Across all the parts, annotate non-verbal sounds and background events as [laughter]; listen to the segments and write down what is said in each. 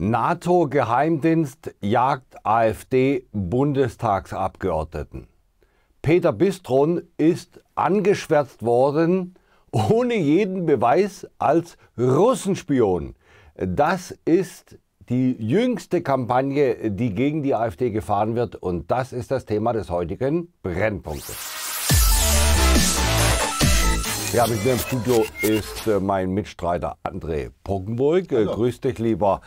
NATO-Geheimdienst jagt AfD-Bundestagsabgeordneten. Peter Bistron ist angeschwärzt worden, ohne jeden Beweis, als Russenspion. Das ist die jüngste Kampagne, die gegen die AfD gefahren wird. Und das ist das Thema des heutigen Brennpunktes. Ja, mit mir im Studio ist äh, mein Mitstreiter André Poggenburg. Äh, grüß dich, lieber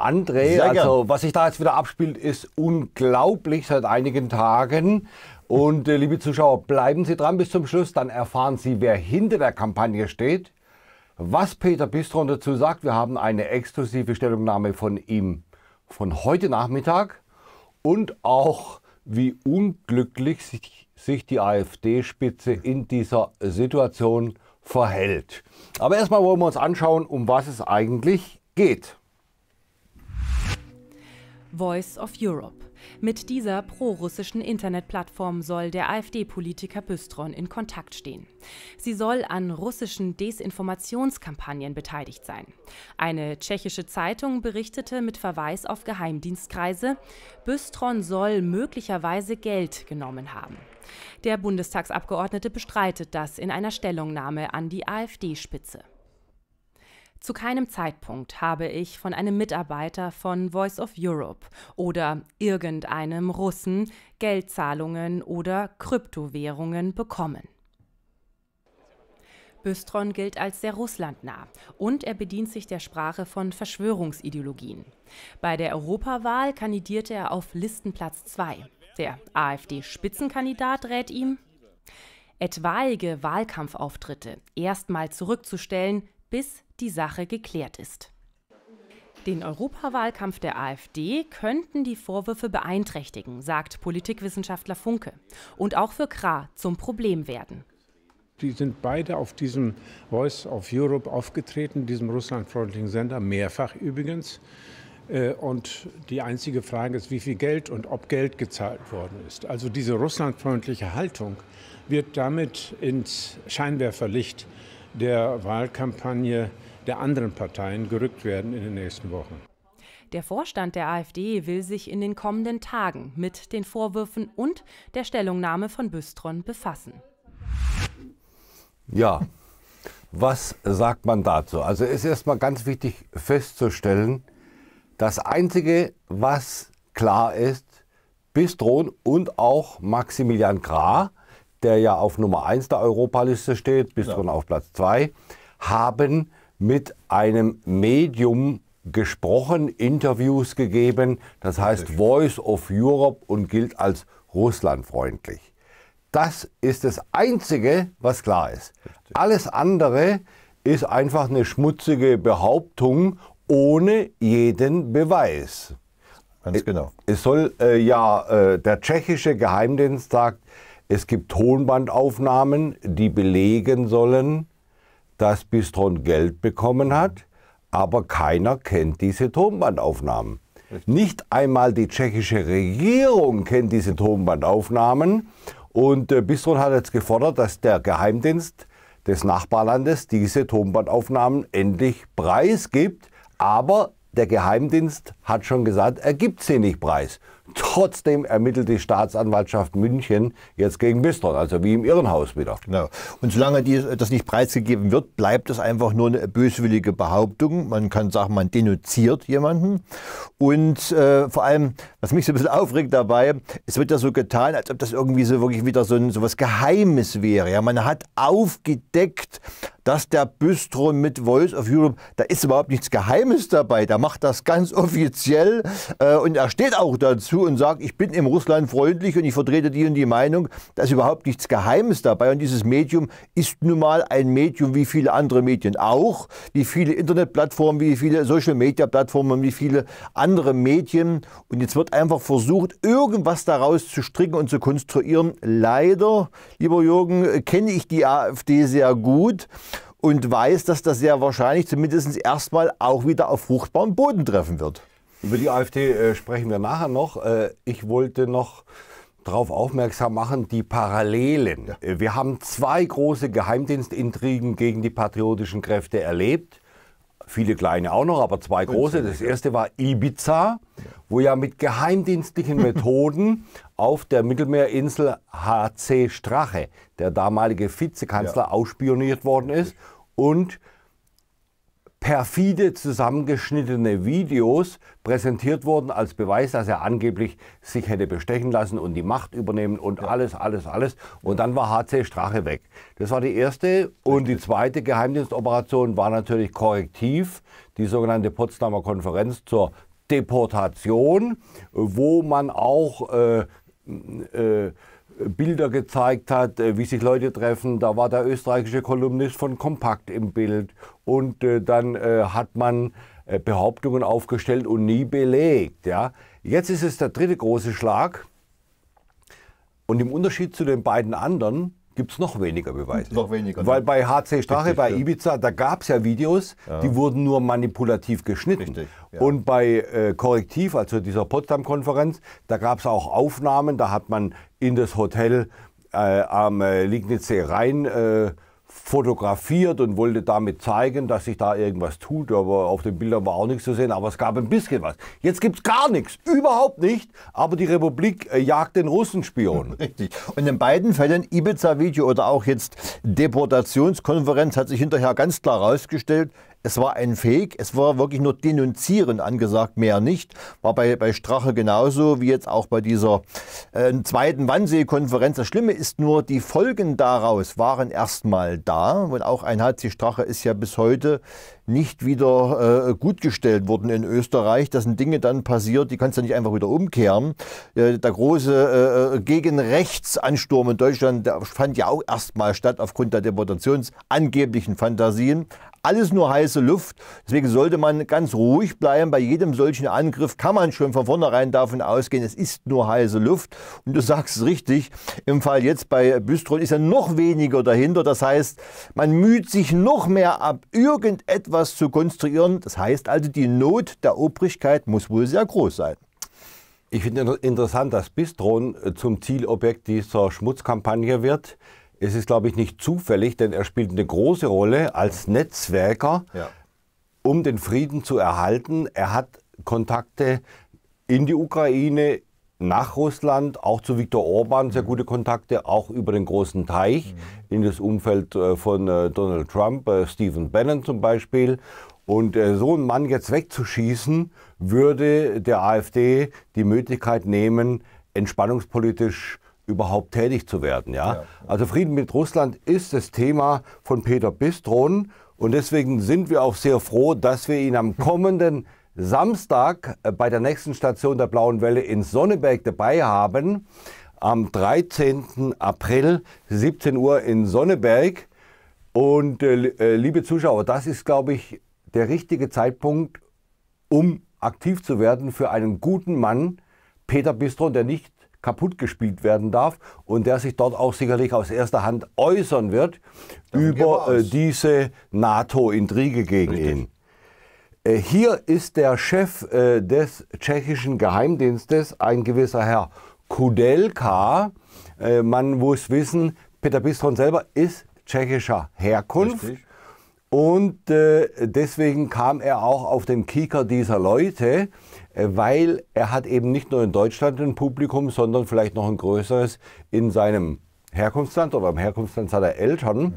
André, Sehr also gern. was sich da jetzt wieder abspielt, ist unglaublich seit einigen Tagen. Und äh, liebe Zuschauer, bleiben Sie dran bis zum Schluss, dann erfahren Sie, wer hinter der Kampagne steht, was Peter Bistron dazu sagt. Wir haben eine exklusive Stellungnahme von ihm von heute Nachmittag und auch, wie unglücklich sich, sich die AfD-Spitze in dieser Situation verhält. Aber erstmal wollen wir uns anschauen, um was es eigentlich geht. Voice of Europe. Mit dieser prorussischen Internetplattform soll der AfD-Politiker Büstron in Kontakt stehen. Sie soll an russischen Desinformationskampagnen beteiligt sein. Eine tschechische Zeitung berichtete mit Verweis auf Geheimdienstkreise, Büstron soll möglicherweise Geld genommen haben. Der Bundestagsabgeordnete bestreitet das in einer Stellungnahme an die AfD-Spitze. Zu keinem Zeitpunkt habe ich von einem Mitarbeiter von Voice of Europe oder irgendeinem Russen Geldzahlungen oder Kryptowährungen bekommen. Büstron gilt als sehr russlandnah und er bedient sich der Sprache von Verschwörungsideologien. Bei der Europawahl kandidierte er auf Listenplatz 2. Der AfD-Spitzenkandidat rät ihm, etwaige Wahlkampfauftritte erstmal zurückzustellen, bis die Sache geklärt ist. Den Europawahlkampf der AfD könnten die Vorwürfe beeinträchtigen, sagt Politikwissenschaftler Funke. Und auch für Kra zum Problem werden. Die sind beide auf diesem Voice of Europe aufgetreten, diesem russlandfreundlichen Sender, mehrfach übrigens. Äh, und die einzige Frage ist, wie viel Geld und ob Geld gezahlt worden ist. Also diese russlandfreundliche Haltung wird damit ins Scheinwerferlicht der Wahlkampagne der anderen Parteien gerückt werden in den nächsten Wochen. Der Vorstand der AfD will sich in den kommenden Tagen mit den Vorwürfen und der Stellungnahme von Büstron befassen. Ja, was sagt man dazu? Also ist erstmal ganz wichtig festzustellen, das Einzige, was klar ist, Bistron und auch Maximilian Gra, der ja auf Nummer 1 der Europaliste steht, Bistron ja. auf Platz 2, haben mit einem Medium gesprochen, Interviews gegeben, das heißt Voice of Europe und gilt als russlandfreundlich. Das ist das Einzige, was klar ist. Alles andere ist einfach eine schmutzige Behauptung ohne jeden Beweis. Ganz äh, genau. Es soll äh, ja, äh, der tschechische Geheimdienst sagt, es gibt Tonbandaufnahmen, die belegen sollen, dass Bistron Geld bekommen hat, aber keiner kennt diese Tonbandaufnahmen. Nicht einmal die tschechische Regierung kennt diese Tonbandaufnahmen. Und äh, Bistron hat jetzt gefordert, dass der Geheimdienst des Nachbarlandes diese Tonbandaufnahmen endlich preisgibt. Aber der Geheimdienst hat schon gesagt, er gibt sie nicht preis. Trotzdem ermittelt die Staatsanwaltschaft München jetzt gegen Bistron, also wie im Irrenhaus wieder. Genau. Und solange dies, das nicht preisgegeben wird, bleibt es einfach nur eine böswillige Behauptung. Man kann sagen, man denunziert jemanden. Und äh, vor allem, was mich so ein bisschen aufregt dabei, es wird ja so getan, als ob das irgendwie so wirklich wieder so, ein, so was Geheimes wäre. Ja, man hat aufgedeckt, dass der Büstron mit Voice of Europe, da ist überhaupt nichts Geheimes dabei. Der macht das ganz [laughs] offiziell äh, und er steht auch dazu und sagt, ich bin im Russland freundlich und ich vertrete die und die Meinung, da ist überhaupt nichts Geheimes dabei. Und dieses Medium ist nun mal ein Medium wie viele andere Medien auch, wie viele Internetplattformen, wie viele Social-Media-Plattformen, wie viele andere Medien. Und jetzt wird einfach versucht, irgendwas daraus zu stricken und zu konstruieren. Leider, lieber Jürgen, kenne ich die AfD sehr gut und weiß, dass das sehr wahrscheinlich zumindest erstmal auch wieder auf fruchtbaren Boden treffen wird. Über die AfD äh, sprechen wir nachher noch. Äh, ich wollte noch darauf aufmerksam machen, die Parallelen. Ja. Äh, wir haben zwei große Geheimdienstintrigen gegen die patriotischen Kräfte erlebt. Viele kleine auch noch, aber zwei große. Das erste war Ibiza, wo ja mit geheimdienstlichen Methoden [laughs] auf der Mittelmeerinsel HC Strache, der damalige Vizekanzler, ja. ausspioniert worden ist. Und perfide zusammengeschnittene Videos präsentiert wurden als Beweis, dass er angeblich sich hätte bestechen lassen und die Macht übernehmen und ja. alles, alles, alles. Und dann war HC Strache weg. Das war die erste. Und die zweite Geheimdienstoperation war natürlich korrektiv, die sogenannte Potsdamer Konferenz zur Deportation, wo man auch äh, äh, Bilder gezeigt hat, äh, wie sich Leute treffen. Da war der österreichische Kolumnist von Kompakt im Bild. Und äh, dann äh, hat man Behauptungen aufgestellt und nie belegt. Ja? Jetzt ist es der dritte große Schlag. Und im Unterschied zu den beiden anderen gibt es noch weniger Beweise. Noch weniger. Weil ne? bei HC Strache, Richtig, bei Ibiza, da gab es ja Videos, ja. die wurden nur manipulativ geschnitten. Richtig, ja. Und bei äh, Korrektiv, also dieser Potsdam-Konferenz, da gab es auch Aufnahmen, da hat man in das Hotel äh, am äh, rein Rhein äh, fotografiert und wollte damit zeigen, dass sich da irgendwas tut. Aber auf den Bildern war auch nichts zu sehen, aber es gab ein bisschen was. Jetzt gibt es gar nichts, überhaupt nicht. Aber die Republik äh, jagt den Russenspion. [laughs] Richtig. Und in beiden Fällen, Ibiza-Video oder auch jetzt Deportationskonferenz, hat sich hinterher ganz klar herausgestellt, es war ein Fake, es war wirklich nur denunzieren angesagt, mehr nicht. War bei, bei Strache genauso wie jetzt auch bei dieser äh, zweiten Wannsee-Konferenz. Das Schlimme ist nur, die Folgen daraus waren erstmal da und auch ein HC Strache ist ja bis heute nicht wieder äh, gutgestellt worden in Österreich. Das sind Dinge dann passiert, die kannst du nicht einfach wieder umkehren. Äh, der große äh, äh Gegenrechtsansturm in Deutschland der fand ja auch erstmal statt aufgrund der Deportations angeblichen Fantasien alles nur heiße Luft. Deswegen sollte man ganz ruhig bleiben. Bei jedem solchen Angriff kann man schon von vornherein davon ausgehen, es ist nur heiße Luft. Und du sagst es richtig, im Fall jetzt bei Büstron ist ja noch weniger dahinter. Das heißt, man müht sich noch mehr ab, irgendetwas zu konstruieren. Das heißt also, die Not der Obrigkeit muss wohl sehr groß sein. Ich finde interessant, dass Bistron zum Zielobjekt dieser Schmutzkampagne wird. Es ist, glaube ich, nicht zufällig, denn er spielt eine große Rolle als Netzwerker, ja. um den Frieden zu erhalten. Er hat Kontakte in die Ukraine, nach Russland, auch zu Viktor Orban sehr gute Kontakte, auch über den großen Teich, mhm. in das Umfeld äh, von äh, Donald Trump, äh, Stephen Bannon zum Beispiel. Und so einen Mann jetzt wegzuschießen, würde der AfD die Möglichkeit nehmen, entspannungspolitisch überhaupt tätig zu werden. Ja? ja? Also Frieden mit Russland ist das Thema von Peter Bistron und deswegen sind wir auch sehr froh, dass wir ihn am kommenden Samstag äh, bei der nächsten Station der Blauen Welle in Sonneberg dabei haben. Am 13. April, 17 Uhr in Sonneberg. Und äh, äh, liebe Zuschauer, das ist, glaube ich, der richtige Zeitpunkt, um aktiv zu werden für einen guten Mann, Peter Bistron, der nicht kaputt gespielt werden darf und der sich dort auch sicherlich aus erster Hand äußern wird Davon über wir äh, diese NATO-Intrige gegen Richtig. ihn. Äh, hier ist der Chef äh, des tschechischen Geheimdienstes, ein gewisser Herr Kudelka. man muss wissen, Peter Bistron selber ist tschechischer Herkunft. Richtig. Und deswegen kam er auch auf den Kieker dieser Leute äh, weil er hat eben nicht nur in Deutschland ein Publikum, sondern vielleicht noch ein größeres in seinem Herkunftsland oder im Herkunftsland seiner Eltern.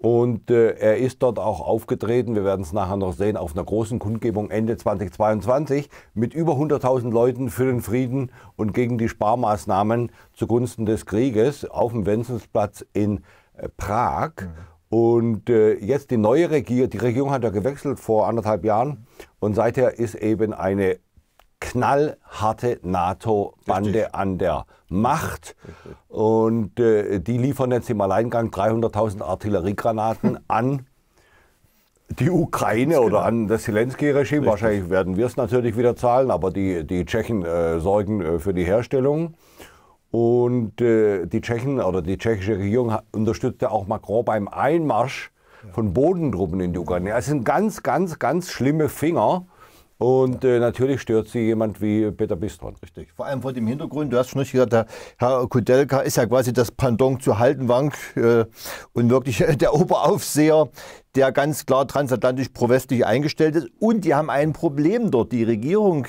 Und äh, er ist dort auch aufgetreten, wir werden es nachher noch sehen, auf einer großen Kundgebung Ende 2022 mit über 100.000 Leuten für den Frieden und gegen die Sparmaßnahmen zugunsten des Krieges auf dem Wenzelsplatz in äh, Prag. Mhm. Und äh, jetzt die neue Regierung, die Regierung hat ja gewechselt vor anderthalb Jahren und seither ist eben eine knallharte NATO-Bande an der Macht. Und äh, die liefern jetzt im Alleingang 300.000 Artilleriegranaten [laughs] an die Ukraine das oder genau. an das Zelensky-Regime. Wahrscheinlich werden wir es natürlich wieder zahlen, aber die, die Tschechen äh, sorgen äh, für die Herstellung. Und äh, die Tschechen oder die tschechische Regierung unterstützte auch Macron beim Einmarsch ja. von Bodentruppen in die Ukraine. Es sind ganz, ganz, ganz schlimme Finger. Und äh, natürlich stört sie jemand wie Peter Bistron. Richtig. Vor allem vor dem Hintergrund, du hast schon richtig gesagt, der Herr Kudelka ist ja quasi das Pendant zu Haltenwank äh, und wirklich äh, der Oberaufseher, der ganz klar transatlantisch pro-westlich eingestellt ist. Und die haben ein Problem dort. Die Regierung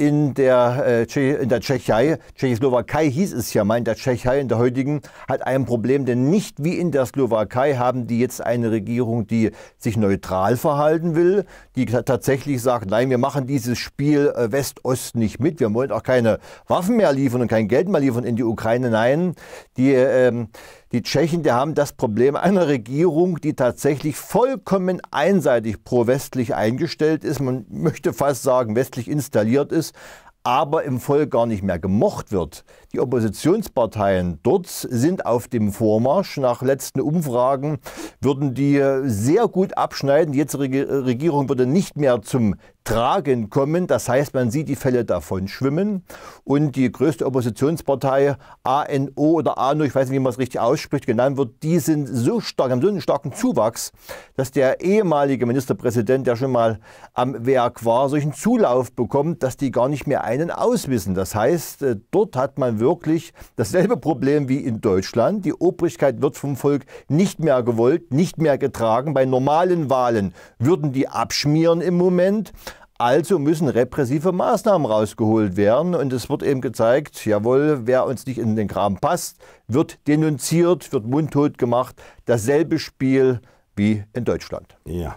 in der, äh, in der Tschechei, Tschechoslowakei hieß es ja mal, in der Tschechei, in der heutigen, hat ein Problem, denn nicht wie in der Slowakei haben die jetzt eine Regierung, die sich neutral verhalten will, die tatsächlich sagt, nein, wir machen dieses Spiel äh, West-Ost nicht mit, wir wollen auch keine Waffen mehr liefern und kein Geld mehr liefern in die Ukraine, nein, die... Ähm, die Tschechen, die haben das Problem einer Regierung, die tatsächlich vollkommen einseitig pro-westlich eingestellt ist. Man möchte fast sagen, westlich installiert ist aber im Volk gar nicht mehr gemocht wird. Die Oppositionsparteien dort sind auf dem Vormarsch. Nach letzten Umfragen würden die sehr gut abschneiden. Die jetzige Regierung würde nicht mehr zum Tragen kommen. Das heißt, man sieht die Fälle davon schwimmen. Und die größte Oppositionspartei, ANO oder ANO, ich weiß nicht, wie man es richtig ausspricht, genannt wird, die sind so stark, haben so einen starken Zuwachs, dass der ehemalige Ministerpräsident, der schon mal am Werk war, solchen Zulauf bekommt, dass die gar nicht mehr einen auswissen. Das heißt, äh, dort hat man wirklich dasselbe Problem wie in Deutschland. Die Obrigkeit wird vom Volk nicht mehr gewollt, nicht mehr getragen. Bei normalen Wahlen würden die abschmieren im Moment. Also müssen repressive Maßnahmen rausgeholt werden. Und es wird eben gezeigt, jawohl, wer uns nicht in den Kram passt, wird denunziert, wird mundtot gemacht. Dasselbe Spiel wie in Deutschland. Ja.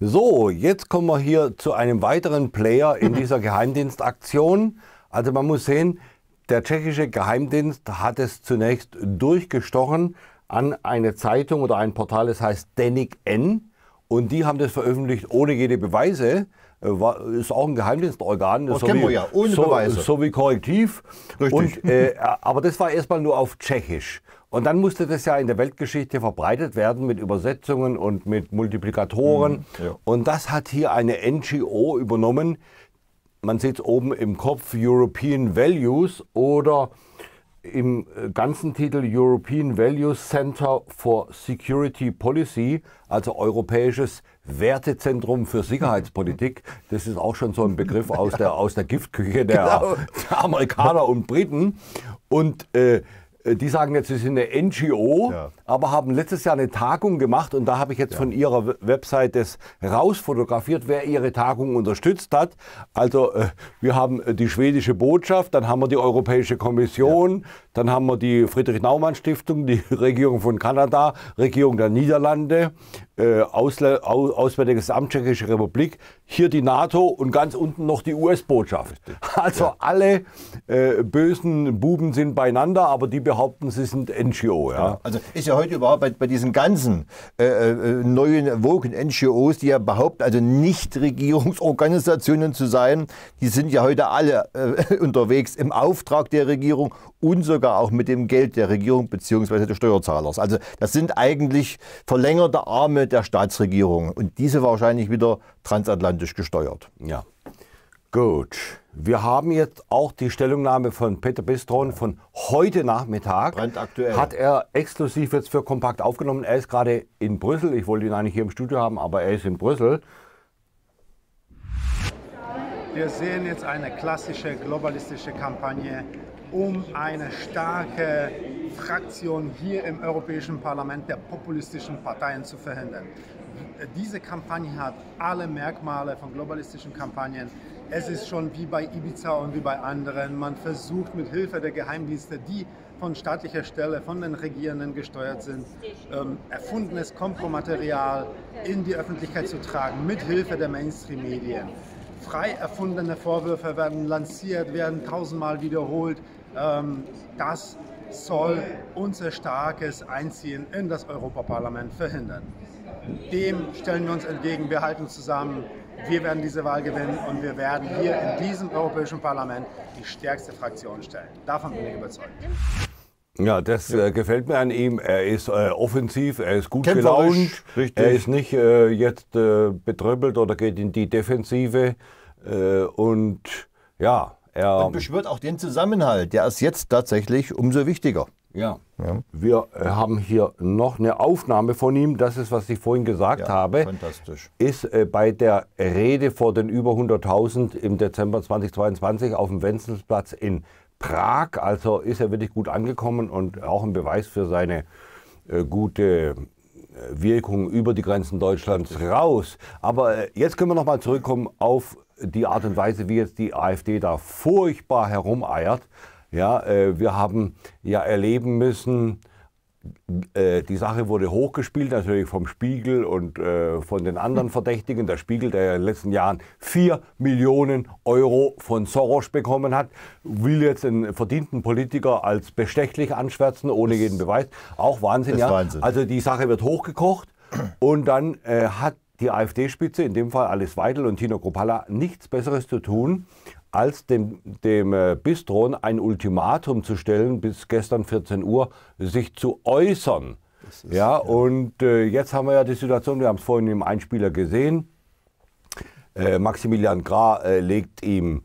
So, jetzt kommen wir hier zu einem weiteren Player in [laughs] dieser Geheimdienstaktion. Also man muss sehen, der tschechische Geheimdienst hat es zunächst durchgestochen an eine Zeitung oder ein Portal, das heißt Denik N. Und die haben das veröffentlicht ohne jede Beweise. Äh, war, ist auch ein Geheimdienstorgan. Das so kennen wir ja, ohne so, Beweise. So wie korrektiv. Richtig. Und, äh, aber das war erstmal nur auf Tschechisch. Und dann musste das ja in der Weltgeschichte verbreitet werden mit Übersetzungen und mit Multiplikatoren. Mhm, ja. Und das hat hier eine NGO übernommen. Man sieht es oben im Kopf, European Values oder im äh, ganzen Titel European Value Center for Security Policy, also Europäisches Wertezentrum für Sicherheitspolitik. Das ist auch schon so ein Begriff aus der, aus der Giftküche der, [laughs] genau. der Amerikaner und Briten. Und äh, äh, die sagen jetzt, sie sind eine NGO, ja. aber haben letztes Jahr eine Tagung gemacht und da habe ich jetzt ja. von ihrer Website das rausfotografiert, wer ihre Tagung unterstützt hat. Also äh, wir haben äh, die schwedische Botschaft, dann haben wir die Europäische Kommission, ja. Dann haben wir die Friedrich-Naumann-Stiftung, die [laughs] Regierung von Kanada, Regierung der Niederlande, äh, Ausle Au Auswärtiges Amt, Tschechische Republik, hier die NATO und ganz unten noch die US-Botschaft. Also ja. alle äh, bösen Buben sind beieinander, aber die behaupten, sie sind NGO. Ja. Ja. Also ist ja heute überhaupt bei, bei diesen ganzen äh, äh neuen Woken NGOs, die ja behaupten, also Nichtregierungsorganisationen zu sein, die sind ja heute alle äh, [laughs] unterwegs im Auftrag der Regierung und sogar sogar auch mit dem Geld der Regierung bzw. des Steuerzahlers. Also das sind eigentlich verlängerte Arme der Staatsregierung und diese wahrscheinlich wieder transatlantisch gesteuert. Ja. Gut. Wir haben jetzt auch die Stellungnahme von Peter Bistron von heute Nachmittag. Brandaktuell. Hat er exklusiv jetzt für Kompakt aufgenommen. Er ist gerade in Brüssel. Ich wollte ihn eigentlich hier im Studio haben, aber er ist in Brüssel. Wir sehen jetzt eine klassische globalistische Kampagne um eine starke Fraktion hier im Europäischen Parlament der populistischen Parteien zu verhindern. Diese Kampagne hat alle Merkmale von globalistischen Kampagnen. Es ist schon wie bei Ibiza und wie bei anderen. Man versucht mit Hilfe der Geheimdienste, die von staatlicher Stelle, von den Regierenden gesteuert sind, ähm, erfundenes Kompromaterial in die Öffentlichkeit zu tragen, mit Hilfe der Mainstream-Medien frei erfundene Vorwürfe werden lanciert, werden tausendmal wiederholt. Ähm, das soll unser starkes Einziehen in das Europaparlament verhindern. Dem stellen wir uns entgegen, wir halten zusammen, wir werden diese Wahl gewinnen und wir werden hier in diesem Europäischen Parlament die stärkste Fraktion stellen. Davon bin ich überzeugt. Ja, das ja. Äh, gefällt mir an ihm. Er ist äh, offensiv, er ist gut gelaunt, richtig. er ist nicht äh, jetzt äh, betröppelt oder geht in die Defensive. Äh, und ja, er. Und beschwört auch den Zusammenhalt. Der ist jetzt tatsächlich umso wichtiger. Ja. ja. Wir haben hier noch eine Aufnahme von ihm. Das ist, was ich vorhin gesagt ja, habe. Fantastisch. Ist äh, bei der Rede vor den über 100.000 im Dezember 2022 auf dem Wenzelsplatz in Prag. Also ist er wirklich gut angekommen und auch ein Beweis für seine äh, gute äh, Wirkung über die Grenzen Deutschlands raus. Aber äh, jetzt können wir nochmal zurückkommen auf die Art und Weise, wie jetzt die AfD da furchtbar herumeiert. Ja, äh, wir haben ja erleben müssen, äh, die Sache wurde hochgespielt, natürlich vom Spiegel und äh, von den anderen Verdächtigen. Der Spiegel, der in den letzten Jahren 4 Millionen Euro von Soros bekommen hat, will jetzt einen verdienten Politiker als bestechlich anschwärzen, ohne das jeden Beweis. Auch Wahnsinn, ja. Wahnsinn. Also die Sache wird hochgekocht und dann äh, hat die AfD-Spitze, in dem Fall Alice Weidel und Tino Kropalla, nichts Besseres zu tun, als dem, dem äh, Bistron ein Ultimatum zu stellen, bis gestern 14 Uhr sich zu äußern. Ist, ja, ja, und äh, jetzt haben wir ja die Situation, wir haben es vorhin im Einspieler gesehen. Äh, Maximilian Gra äh, legt ihm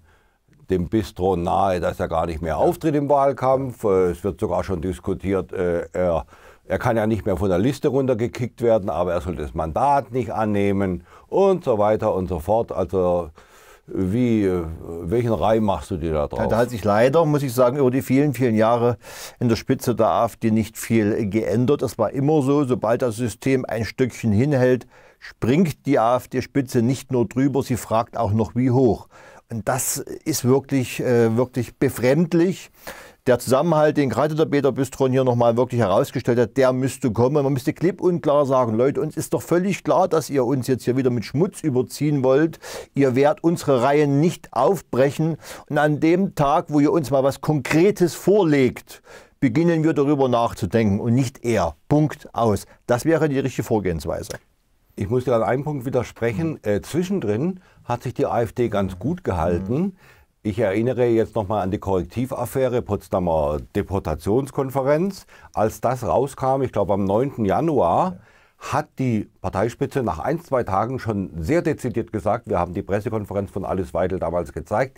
dem Bistro nahe, dass er gar nicht mehr auftritt im Wahlkampf. Äh, es wird sogar schon diskutiert, äh, er, er kann ja nicht mehr von der Liste runtergekickt werden, aber er soll das Mandat nicht annehmen und so weiter und so fort. Also wie, äh, welchen Reim machst du dir da drauf? Da hat sich leider, muss ich sagen, über die vielen, vielen Jahre in der Spitze der AfD nicht viel geändert. Es war immer so, sobald das System ein Stückchen hinhält, springt die AfD-Spitze nicht nur drüber, sie fragt auch noch, wie hoch. Und das ist wirklich, äh, wirklich befremdlich der Zusammenhalt, den gerade der Peter Büstron hier nochmal wirklich herausgestellt hat, der müsste kommen. Man müsste klipp und klar sagen, Leute, uns ist doch völlig klar, dass ihr uns jetzt hier wieder mit Schmutz überziehen wollt. Ihr werdet unsere Reihen nicht aufbrechen. Und an dem Tag, wo ihr uns mal was Konkretes vorlegt, beginnen wir darüber nachzudenken und nicht eher. Punkt aus. Das wäre die richtige Vorgehensweise. Ich muss dir an einem Punkt widersprechen. Mhm. Äh, zwischendrin hat sich die AfD ganz gut gehalten. Mhm. Ich erinnere jetzt nochmal an die Korrektivaffäre Potsdamer Deportationskonferenz. Als das rauskam, ich glaube am 9. Januar, hat die Parteispitze nach ein, zwei Tagen schon sehr dezidiert gesagt, wir haben die Pressekonferenz von Alice Weidel damals gezeigt,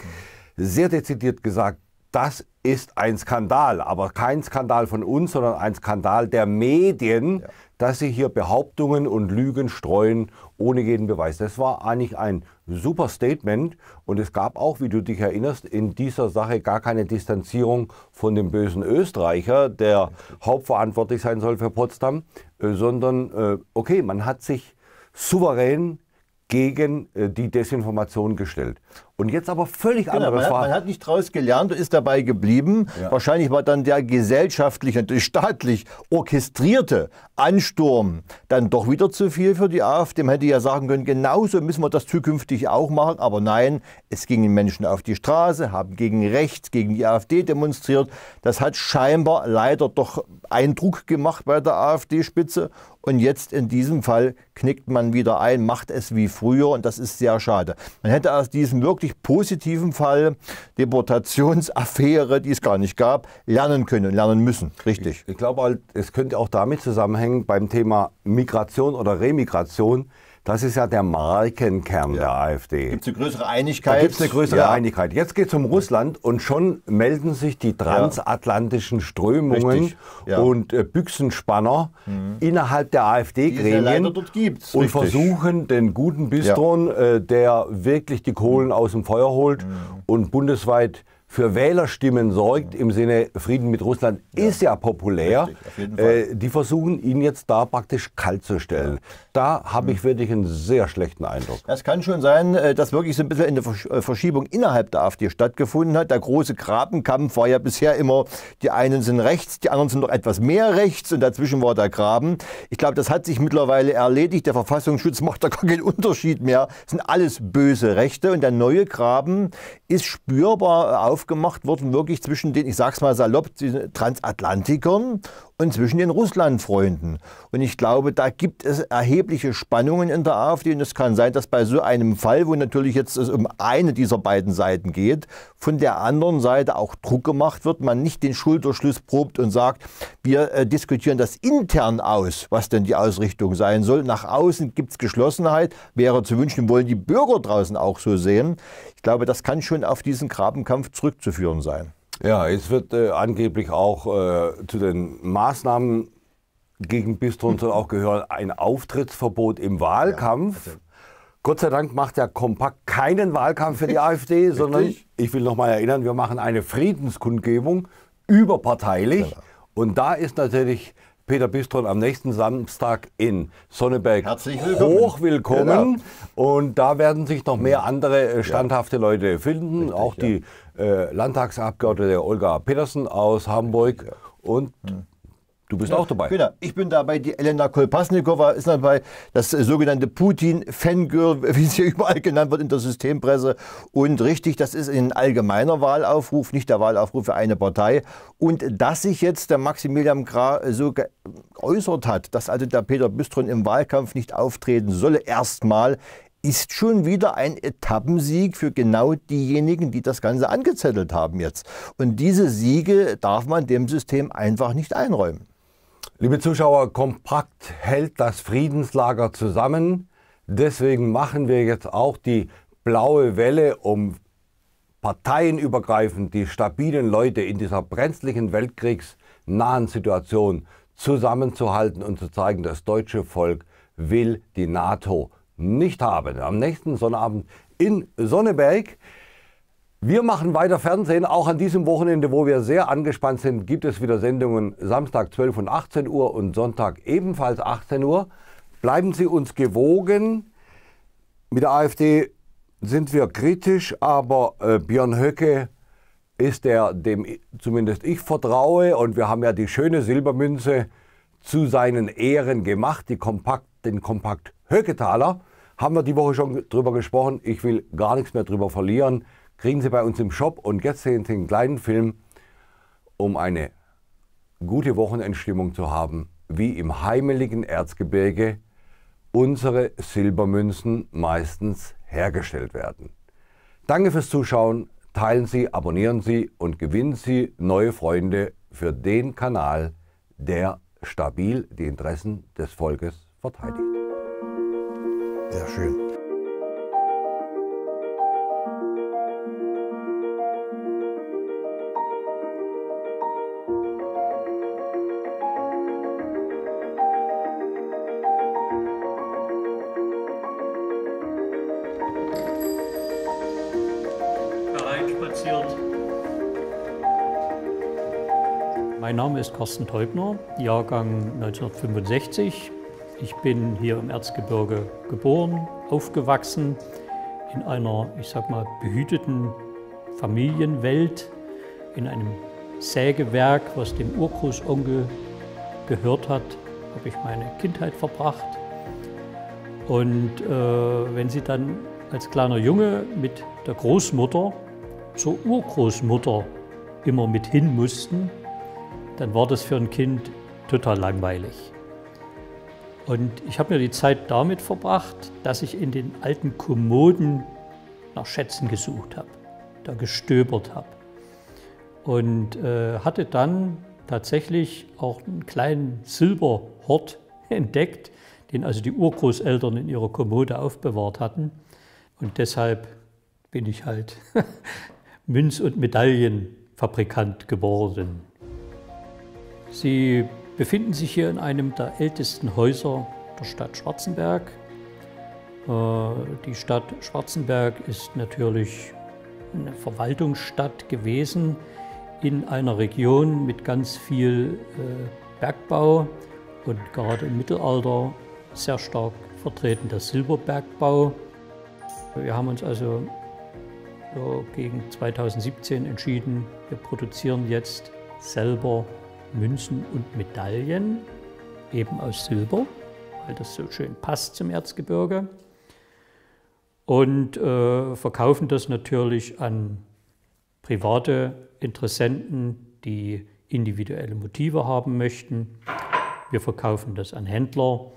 sehr dezidiert gesagt, das ist ein Skandal, aber kein Skandal von uns, sondern ein Skandal der Medien, ja. dass sie hier Behauptungen und Lügen streuen ohne jeden Beweis. Das war eigentlich ein super Statement. Und es gab auch, wie du dich erinnerst, in dieser Sache gar keine Distanzierung von dem bösen Österreicher, der hauptverantwortlich sein soll für Potsdam, äh, sondern äh, okay, man hat sich souverän gegen äh, die Desinformation gestellt. Und jetzt aber völlig genau, andere man Hat, man hat nicht daraus gelernt und ist dabei geblieben. Ja. Wahrscheinlich war dann der gesellschaftlich und staatlich orchestrierte Ansturm dann doch wieder zu viel für die AfD. Man hätte ja sagen können, genauso müssen wir das zukünftig auch machen. Aber nein, es gingen Menschen auf die Straße, haben gegen rechts, gegen die AfD demonstriert. Das hat scheinbar leider doch Eindruck gemacht bei der AfD-Spitze. Und jetzt in diesem Fall knickt man wieder ein, macht es wie früher. Und das ist sehr schade. Man hätte aus diesem wirklich wirklich positiven Fall Deportationsaffäre, die es gar nicht gab, lernen können, lernen müssen. Richtig. Ich, ich glaube halt, es könnte auch damit zusammenhängen beim Thema Migration oder Remigration, das ist ja der Markenkern ja. der AfD. Gibt es eine größere Einigkeit? Da gibt es eine größere ja. Einigkeit. Jetzt geht es um Russland und schon melden sich die transatlantischen Strömungen und äh, Büchsenspanner mhm. innerhalb der AfD-Gremien und Richtig. versuchen den guten Bistron, äh, der wirklich die Kohlen mhm. aus dem Feuer holt mhm. und bundesweit für Wählerstimmen sorgt im Sinne Frieden mit Russland, ja. ist ja populär. Richtig, äh, die versuchen ihn jetzt da praktisch kalt zu stellen. Ja. Da habe ich wirklich einen sehr schlechten Eindruck. Es kann schon sein, äh, dass wirklich so ein bisschen eine äh, Verschiebung innerhalb der AfD stattgefunden hat. Der große Grabenkampf war ja bisher immer, die einen sind rechts, die anderen sind noch etwas mehr rechts und dazwischen war der Graben. Ich glaube, das hat sich mittlerweile erledigt. Der Verfassungsschutz [laughs] macht da gar keinen Unterschied mehr. Das sind alles böse Rechte und der neue Graben ist spürbar auf aufgemacht wurden, wirklich zwischen den, ich sag's mal salopp, Transatlantikern und zwischen den Russlandfreunden. Und ich glaube, da gibt es erhebliche Spannungen in der AfD. Und es kann sein, dass bei so einem Fall, wo natürlich jetzt es um eine dieser beiden Seiten geht, von der anderen Seite auch Druck gemacht wird, man nicht den Schulterschluss probt und sagt, wir äh, diskutieren das intern aus, was denn die Ausrichtung sein soll. Nach außen gibt es Geschlossenheit, wäre zu wünschen, wollen die Bürger draußen auch so sehen. Ich glaube, das kann schon auf diesen Grabenkampf zurückzuführen sein. Ja, es wird äh, angeblich auch äh, zu den Maßnahmen gegen Bistron soll auch gehören ein Auftrittsverbot im Wahlkampf. Ja, also Gott sei Dank macht der Kompakt keinen Wahlkampf für die [laughs] AfD, sondern ich will noch mal erinnern, wir machen eine Friedenskundgebung überparteilich. Genau. Und da ist natürlich Peter Bistron am nächsten Samstag in Sonneberg. Herzlich willkommen. Hochwillkommen. Genau. Und da werden sich noch mehr mhm. andere äh, standhafte ja. Leute finden. Richtig, Auch die ja. äh, Landtagsabgeordnete Olga Petersen aus Hamburg. ja. Und mhm. Du bist ja, auch dabei. Genau. Ich bin dabei. Die Elena Kolpasnikova ist dabei. Das sogenannte Putin-Fangirl, [laughs] wie sie überall genannt wird in der Systempresse. Und richtig, das ist ein allgemeiner Wahlaufruf, nicht der Wahlaufruf für eine Partei. Und dass sich jetzt der Maximilian Gra so geäußert hat, dass also der Peter Büstron im Wahlkampf nicht auftreten solle, erstmal ist schon wieder ein Etappensieg für genau diejenigen, die das Ganze angezettelt haben jetzt. Und diese Siege darf man dem System einfach nicht einräumen. Liebe Zuschauer, kompakt hält das Friedenslager zusammen. Deswegen machen wir jetzt auch die blaue Welle, um parteienübergreifend die stabilen Leute in dieser brenzlichen weltkriegsnahen Situation zusammenzuhalten und zu zeigen, das deutsche Volk will die NATO nicht haben. Am nächsten Sonnabend in Sonneberg. Wir machen weiter Fernsehen. Auch an diesem Wochenende, wo wir sehr angespannt sind, gibt es wieder Sendungen Samstag 12 und 18 Uhr und Sonntag ebenfalls 18 Uhr. Bleiben Sie uns gewogen. Mit der AfD sind wir kritisch, aber äh, Björn Höcke ist der, dem zumindest ich vertraue. Und wir haben ja die schöne Silbermünze zu seinen Ehren gemacht, Kompakt, den Kompakt Höcketaler. Haben wir die Woche schon drüber gesprochen. Ich will gar nichts mehr drüber verlieren kriegen Sie bei uns im Shop. Und jetzt sehen Sie einen kleinen Film, um eine gute Wochenendstimmung zu haben, wie im heimeligen Erzgebirge unsere Silbermünzen meistens hergestellt werden. Danke fürs Zuschauen, teilen Sie, abonnieren Sie und gewinnen Sie neue Freunde für den Kanal, der stabil die Interessen des Volkes verteidigt. Sehr schön. Name ist Carsten Teubner, Jahrgang 1965. Ich bin hier im Erzgebirge geboren, aufgewachsen in einer, ich sag mal, behüteten Familienwelt, in einem Sägewerk, was dem Urgroßonkel gehört hat, habe ich meine Kindheit verbracht. Und äh, wenn sie dann als kleiner Junge mit der Großmutter zur Urgroßmutter immer mit hin mussten, dann war das für ein Kind total langweilig. Und ich habe mir die Zeit damit verbracht, dass ich in den alten Kommoden nach Schätzen gesucht habe, da gestöbert habe. Und äh, hatte dann tatsächlich auch einen kleinen Silberhort [laughs] entdeckt, den also die Urgroßeltern in ihrer Kommode aufbewahrt hatten. Und deshalb bin ich halt [laughs] Münz- und Medaillenfabrikant geworden. Sie befinden sich hier in einem der ältesten Häuser der Stadt Schwarzenberg. Äh, die Stadt Schwarzenberg ist natürlich eine Verwaltungsstadt gewesen in einer Region mit ganz viel äh, Bergbau und gerade im Mittelalter sehr stark vertreten der Silberbergbau. Wir haben uns also gegen 2017 entschieden, wir produzieren jetzt selber Münzen und Medaillen, eben aus Silber, weil das so schön passt zum Erzgebirge. Und äh, verkaufen das natürlich an private Interessenten, die individuelle Motive haben möchten. Wir verkaufen das an Händler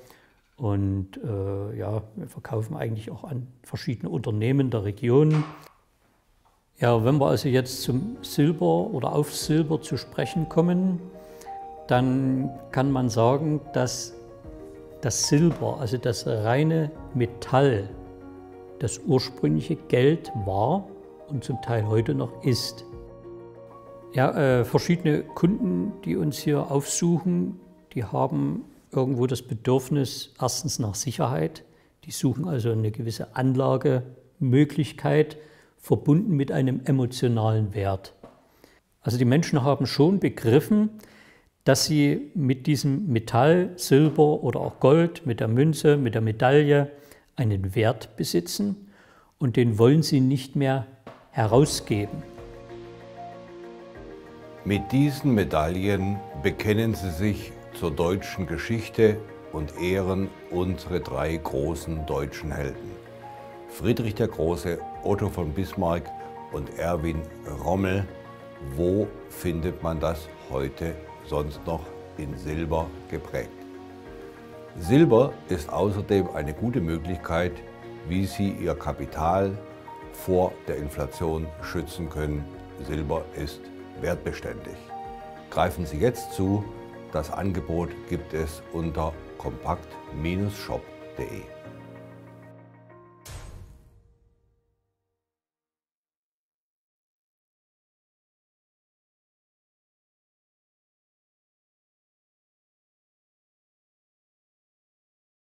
und äh, ja, wir verkaufen eigentlich auch an verschiedene Unternehmen der Region. Ja, wenn wir also jetzt zum Silber oder auf Silber zu sprechen kommen, dann kann man sagen, dass das Silber, also das reine Metall, das ursprüngliche Geld war und zum Teil heute noch ist. Ja, äh, verschiedene Kunden, die uns hier aufsuchen, die haben irgendwo das Bedürfnis erstens nach Sicherheit. Die suchen also eine gewisse Anlagemöglichkeit verbunden mit einem emotionalen Wert. Also die Menschen haben schon begriffen, dass sie mit diesem Metall, Silber oder auch Gold, mit der Münze, mit der Medaille einen Wert besitzen und den wollen sie nicht mehr herausgeben. Mit diesen Medaillen bekennen sie sich zur deutschen Geschichte und ehren unsere drei großen deutschen Helden. Friedrich der Große, Otto von Bismarck und Erwin Rommel. Wo findet man das heute sonst noch in Silber geprägt. Silber ist außerdem eine gute Möglichkeit, wie Sie Ihr Kapital vor der Inflation schützen können. Silber ist wertbeständig. Greifen Sie jetzt zu, das Angebot gibt es unter kompakt-shop.de.